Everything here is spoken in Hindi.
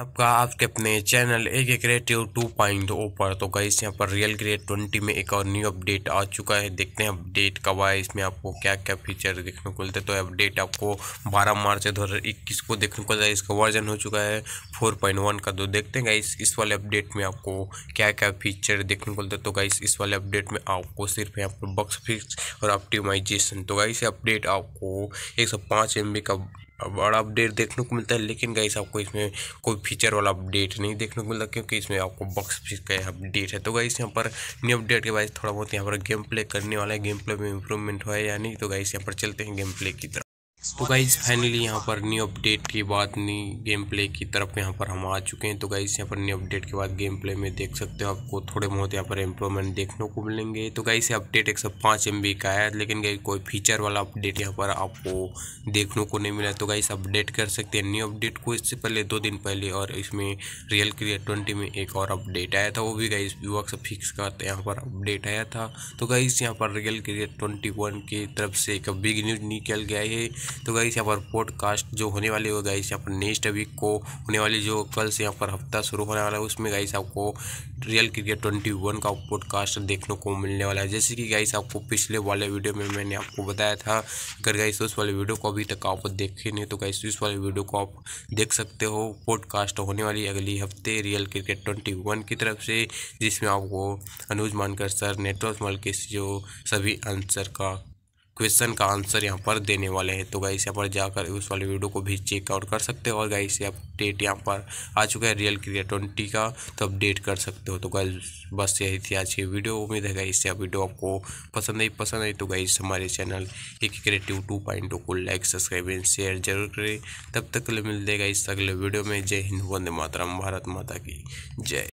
आपका आपके अपने चैनल ए के क्रिएटिव टू पॉइंट ओ पर तो गाइस यहाँ पर रियल क्रिएट ट्वेंटी में एक और न्यू अपडेट आ चुका है देखते हैं अपडेट कब आए इसमें आपको क्या क्या फीचर देखने को मिलते तो अपडेट आपको 12 मार्च दो हज़ार इक्कीस को देखने को मिलता है इसका वर्जन हो चुका है फोर पॉइंट वन का तो देखते हैं गाइस इस वाले अपडेट में आपको क्या क्या फीचर देखने को मिलता है तो गाइस इस वाले अपडेट में आपको सिर्फ यहाँ पर बक्स फिक्स और ऑप्टिमाइजेशन तो गाइस अपडेट आपको एक सौ पाँच एम बी का बड़ा अपडेट देखने को मिलता है लेकिन गाइस आपको इसमें कोई फीचर वाला अपडेट नहीं देखने को मिलता क्योंकि इसमें आपको बक्स फीस का अपडेट है तो गाइस यहाँ पर न्यू अपडेट के बाद थोड़ा बहुत यहाँ पर गेम प्ले करने वाला है गेम प्ले में इंप्रूवमेंट हुआ है या नहीं तो गाइस यहाँ पर चलते हैं गेम प्ले की तरफ तो गाइज़ फाइनली यहाँ पर न्यू अपडेट के बाद नी गेम प्ले की तरफ यहाँ पर हम आ चुके हैं तो गाइज़ यहाँ पर न्यू अपडेट के बाद गेम प्ले में देख सकते हो आपको थोड़े बहुत यहाँ पर इम्प्रूवमेंट देखने को मिलेंगे तो गाइज़ ये अपडेट एक सौ पाँच एम बी का है लेकिन गाई कोई फीचर वाला अपडेट यहाँ पर आपको देखने को नहीं मिला तो गाइस अपडेट कर सकते हैं न्यू अपडेट को इससे पहले दो दिन पहले और इसमें रियल क्रिया ट्वेंटी में एक और अपडेट आया था वो भी गाइस वक्स फिक्स का यहाँ पर अपडेट आया था तो गाइस यहाँ पर रियल क्रिया ट्वेंटी वन की तरफ से एक बिग न्यूज निकल गया है तो गाइस यहाँ पर पॉडकास्ट जो होने वाली हो गाइस यहाँ पर नेक्स्ट वीक को होने वाली जो कल से यहाँ पर हफ्ता शुरू होने वाला है उसमें गाइस आपको रियल क्रिकेट ट्वेंटी वन का पॉडकास्ट देखने को मिलने वाला है जैसे कि गाइस आपको पिछले वाले वीडियो में मैंने आपको बताया था अगर गाइस उस वाले वीडियो को अभी तक आप देखे नहीं तो गाइस उस वाले वीडियो को आप देख सकते हो पॉडकास्ट होने वाली अगली हफ्ते रियल क्रिकेट ट्वेंटी वन की तरफ से जिसमें आपको अनुज मानकर सर नेटवर्क के जो सभी आंसर का क्वेश्चन का आंसर यहाँ पर देने वाले हैं तो गाइस यहाँ पर जाकर उस वाले वीडियो को भी चेक आउट कर सकते हो और गाइस अपडेट यहाँ पर आ चुका है रियल क्रिया ट्वेंटी का तो अपडेट कर सकते हो तो गाइस बस यही थी आज की वीडियो उम्मीद है गाइस ये वीडियो आपको पसंद आई पसंद आई तो गाइस हमारे चैनल एक क्रिएटिव टू पॉइंट को लाइक सब्सक्राइब एंड शेयर जरूर करें तब तक मिल देगा इस अगले वीडियो में जय हिंद वंदे मातरम भारत माता की जय